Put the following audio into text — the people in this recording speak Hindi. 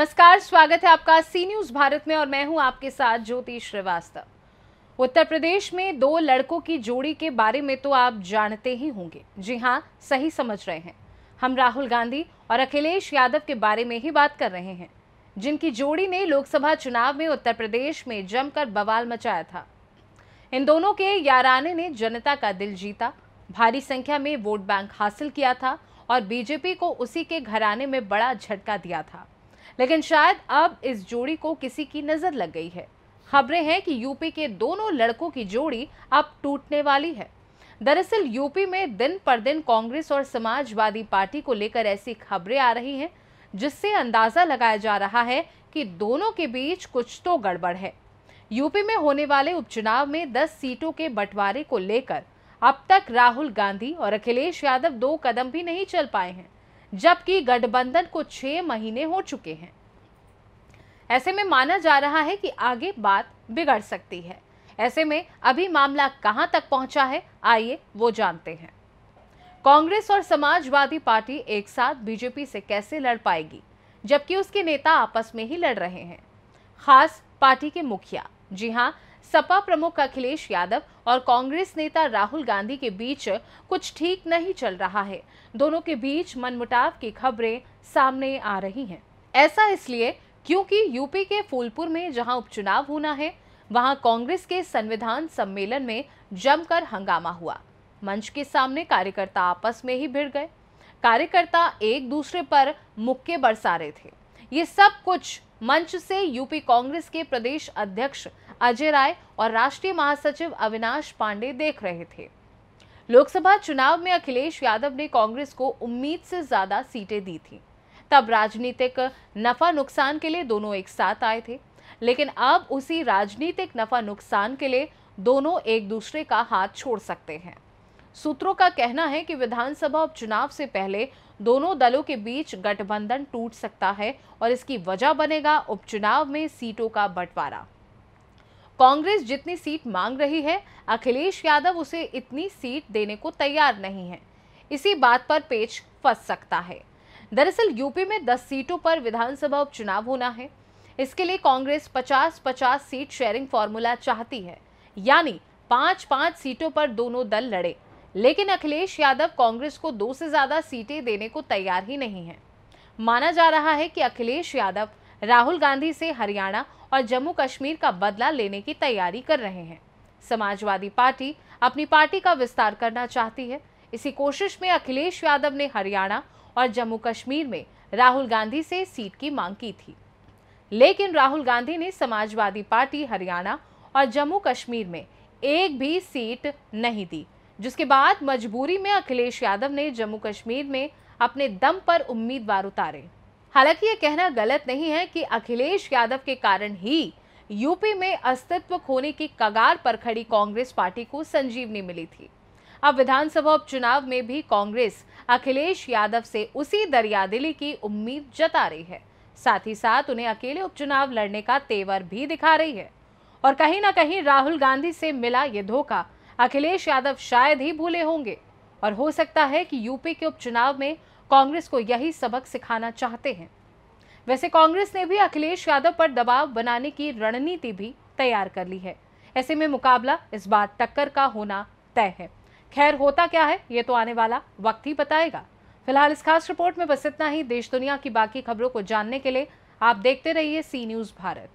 नमस्कार स्वागत है आपका सी न्यूज भारत में और मैं हूं आपके साथ ज्योति श्रीवास्तव उत्तर प्रदेश में दो लड़कों की जोड़ी के बारे में तो आप जानते ही होंगे जी हाँ सही समझ रहे हैं हम राहुल गांधी और अखिलेश यादव के बारे में ही बात कर रहे हैं जिनकी जोड़ी ने लोकसभा चुनाव में उत्तर प्रदेश में जमकर बवाल मचाया था इन दोनों के याराने ने जनता का दिल जीता भारी संख्या में वोट बैंक हासिल किया था और बीजेपी को उसी के घराने में बड़ा झटका दिया था लेकिन शायद अब इस जोड़ी को किसी की नज़र लग गई है खबरें हैं कि यूपी के दोनों लड़कों की जोड़ी अब टूटने वाली है दरअसल यूपी में दिन पर दिन कांग्रेस और समाजवादी पार्टी को लेकर ऐसी खबरें आ रही हैं जिससे अंदाज़ा लगाया जा रहा है कि दोनों के बीच कुछ तो गड़बड़ है यूपी में होने वाले उपचुनाव में 10 सीटों के बंटवारे को लेकर अब तक राहुल गांधी और अखिलेश यादव दो कदम भी नहीं चल पाए हैं जबकि गठबंधन को छह महीने हो चुके हैं ऐसे में माना जा रहा है कि आगे बात बिगड़ सकती है ऐसे में अभी मामला कहां तक पहुंचा है आइए वो जानते हैं कांग्रेस और समाजवादी पार्टी एक साथ बीजेपी से कैसे लड़ पाएगी जबकि उसके नेता आपस में ही लड़ रहे हैं खास पार्टी के मुखिया जी हाँ सपा प्रमुख अखिलेश यादव और कांग्रेस नेता राहुल गांधी के बीच कुछ ठीक नहीं चल रहा है दोनों के बीच मनमुटाव की खबरें सामने आ रही हैं ऐसा इसलिए क्योंकि यूपी के फूलपुर में जहां उपचुनाव होना है वहां कांग्रेस के संविधान सम्मेलन में जमकर हंगामा हुआ मंच के सामने कार्यकर्ता आपस में ही भिड़ गए कार्यकर्ता एक दूसरे पर मुक्के बरसा रहे थे ये सब कुछ मंच से यूपी कांग्रेस के प्रदेश अध्यक्ष अजय राय और राष्ट्रीय महासचिव अविनाश पांडे देख रहे थे लोकसभा चुनाव में अखिलेश यादव ने कांग्रेस को उम्मीद से ज्यादा सीटें दी थी तब राजनीतिक नफा नुकसान के लिए दोनों एक साथ आए थे लेकिन अब उसी राजनीतिक नफा नुकसान के लिए दोनों एक दूसरे का हाथ छोड़ सकते हैं सूत्रों का कहना है कि विधानसभा उपचुनाव से पहले दोनों दलों के बीच गठबंधन टूट सकता है और इसकी वजह बनेगा उपचुनाव में सीटों का बंटवारा कांग्रेस जितनी सीट मांग रही है अखिलेश यादव उसे इतनी सीट देने को तैयार नहीं है इसी बात पर पेच फंस सकता है दरअसल यूपी में 10 सीटों पर विधानसभा उपचुनाव होना है इसके लिए कांग्रेस 50-50 सीट शेयरिंग फॉर्मूला चाहती है यानी पांच पांच सीटों पर दोनों दल लड़े लेकिन अखिलेश यादव कांग्रेस को दो से ज़्यादा सीटें देने को तैयार ही नहीं है माना जा रहा है कि अखिलेश यादव राहुल गांधी से हरियाणा और जम्मू कश्मीर का बदला लेने की तैयारी कर रहे हैं समाजवादी पार्टी अपनी पार्टी का विस्तार करना चाहती है इसी कोशिश में अखिलेश यादव ने हरियाणा और जम्मू कश्मीर में राहुल गांधी से सीट की मांग की थी लेकिन राहुल गांधी ने समाजवादी पार्टी हरियाणा और जम्मू कश्मीर में एक भी सीट नहीं दी जिसके बाद मजबूरी में अखिलेश यादव ने जम्मू कश्मीर में अपने दम पर उम्मीदवार उतारे हालांकि ये कहना गलत नहीं है कि अखिलेश यादव के कारण ही यूपी में अस्तित्व खोने की कगार पर खड़ी कांग्रेस पार्टी को संजीवनी मिली थी अब विधानसभा उपचुनाव में भी कांग्रेस अखिलेश यादव से उसी दरियादिली की उम्मीद जता रही है साथ ही साथ उन्हें अकेले उपचुनाव लड़ने का तेवर भी दिखा रही है और कहीं ना कहीं राहुल गांधी से मिला ये धोखा अखिलेश यादव शायद ही भूले होंगे और हो सकता है कि यूपी के उपचुनाव में कांग्रेस को यही सबक सिखाना चाहते हैं वैसे कांग्रेस ने भी अखिलेश यादव पर दबाव बनाने की रणनीति भी तैयार कर ली है ऐसे में मुकाबला इस बार टक्कर का होना तय है खैर होता क्या है ये तो आने वाला वक्त ही बताएगा फिलहाल इस खास रिपोर्ट में बस इतना ही देश दुनिया की बाकी खबरों को जानने के लिए आप देखते रहिए सी न्यूज़ भारत